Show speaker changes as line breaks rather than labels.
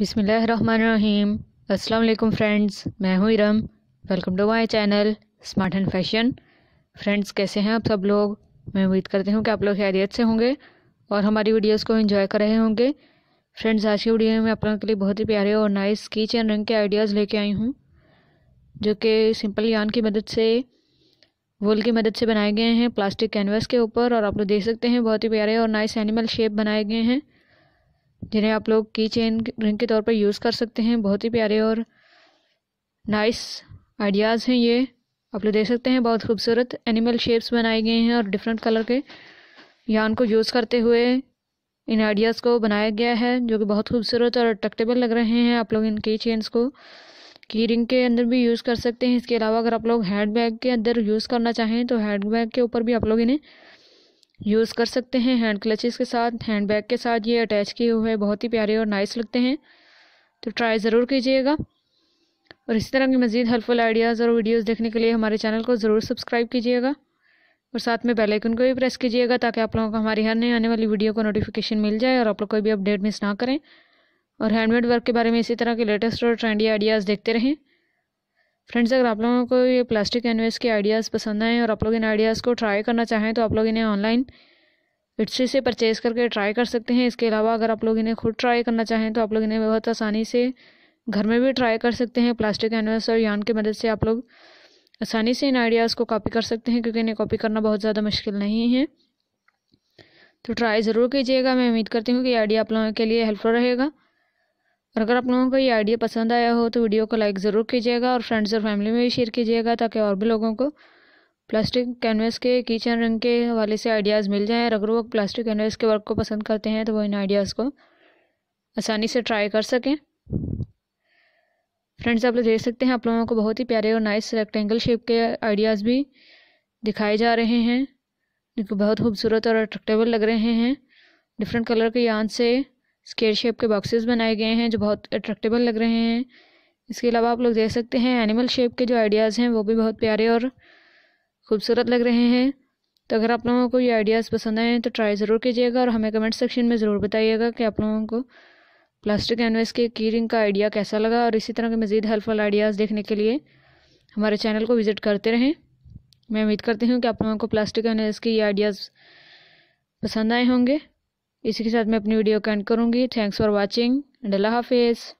बिसमीम अस्सलाम फ्रेंड्स मैं हूँ Iram welcome to my channel smart and fashion friends कैसे हैं आप सब लोग मैं उम्मीद करती हूँ कि आप लोग खैरियत से होंगे और हमारी वीडियोस को एंजॉय कर रहे होंगे फ्रेंड्स आज की वीडियो में आप लोगों के लिए बहुत ही प्यारे और नाइस कीच एंड रंग के आइडियाज़ लेके आई हूँ जो कि सिंपल यान की मदद से वोल की मदद से बनाए गए हैं प्लास्टिक कैनवास के ऊपर और आप लोग देख सकते हैं बहुत ही प्यारे और नाइस एनिमल शेप बनाए गए हैं जिन्हें आप लोग की चेन रिंग के तौर पर यूज़ कर सकते हैं बहुत ही प्यारे और नाइस आइडियाज़ हैं ये आप लोग देख सकते हैं बहुत खूबसूरत एनिमल शेप्स बनाए गए हैं और डिफरेंट कलर के यान को यूज़ करते हुए इन आइडियाज़ को बनाया गया है जो कि बहुत खूबसूरत और अट्रैक्टेबल लग रहे हैं आप लोग इन की चेन्स को की रिंग के अंदर भी यूज़ कर सकते हैं इसके अलावा अगर आप लोग हैंड बैग के अंदर यूज़ करना चाहें तो हैंड बैग के ऊपर भी आप लोग इन्हें यूज़ कर सकते हैं हैंड क्लचेस के साथ हैंड बैग के साथ ये अटैच किए हुए बहुत ही प्यारे और नाइस लगते हैं तो ट्राई ज़रूर कीजिएगा और इसी तरह की मज़ीद हेल्पफुल आइडियाज़ और वीडियोज़ देखने के लिए हमारे चैनल को ज़रूर सब्सक्राइब कीजिएगा और साथ में बेल आइकन को भी प्रेस कीजिएगा ताकि आप लोगों को हमारी हर नई आने वाली वीडियो को नोटिफिकेशन मिल जाए और आप लोग कोई भी अपडेट मिस ना करें और हैंडमेड वर्क के बारे में इसी तरह के लेटेस्ट और ट्रेंडी आइडियाज़ देखते रहें फ्रेंड्स अगर आप लोगों को ये प्लास्टिक कैनवेस के आइडियाज़ पसंद आएँ और आप लोग इन आइडियाज़ को ट्राई करना चाहें तो आप लोग इन्हें ऑनलाइन इट्सी से परचेज करके ट्राई कर सकते हैं इसके अलावा अगर आप लोग इन्हें खुद ट्राई करना चाहें तो आप लोग इन्हें बहुत आसानी से घर में भी ट्राई कर सकते हैं प्लास्टिक कैनवेस और यान की मदद से आप लोग आसानी से इन आइडियाज़ को कॉपी कर सकते हैं क्योंकि इन्हें कॉपी करना बहुत ज़्यादा मुश्किल नहीं है तो ट्राई ज़रूर कीजिएगा मैं उम्मीद करती हूँ कि आइडिया आप लोगों के लिए हेल्पफुल रहेगा और अगर आप लोगों को ये आइडिया पसंद आया हो तो वीडियो को लाइक ज़रूर कीजिएगा और फ्रेंड्स और फैमिली में भी शेयर कीजिएगा ताकि और भी लोगों को प्लास्टिक कैनवस के किचन रंग के हवाले से आइडियाज़ मिल जाएँ और अगर वो प्लास्टिक कैनवस के वर्क को पसंद करते हैं तो वो इन आइडियाज़ को आसानी से ट्राई कर सकें फ्रेंड्स आप लोग देख सकते हैं आप लोगों को बहुत ही प्यारे और नाइस रेक्टेंगल शेप के आइडियाज़ भी दिखाए जा रहे हैं जो बहुत खूबसूरत और अट्रैक्टेबल लग रहे हैं डिफरेंट कलर के यान से स्केयर शेप के बॉक्सेस बनाए गए हैं जो बहुत अट्रैक्टेबल लग रहे हैं इसके अलावा आप लोग देख सकते हैं एनिमल शेप के जो आइडियाज़ हैं वो भी बहुत प्यारे और खूबसूरत लग रहे हैं तो अगर आप लोगों को ये आइडियाज़ पसंद आए तो ट्राई ज़रूर कीजिएगा और हमें कमेंट सेक्शन में ज़रूर बताइएगा कि आप लोगों को प्लास्टिक कैनवस के की रिंग का आइडिया कैसा लगा और इसी तरह के मज़ीद हेल्पफुल आइडियाज़ देखने के लिए हमारे चैनल को विज़िट करते रहें मैं उम्मीद करती हूँ कि आप लोगों को प्लास्टिक कैनवस के ये आइडियाज़ पसंद आए होंगे इसी के साथ मैं अपनी वीडियो को एंड करूँगी thanks for watching and Allah हाफिज़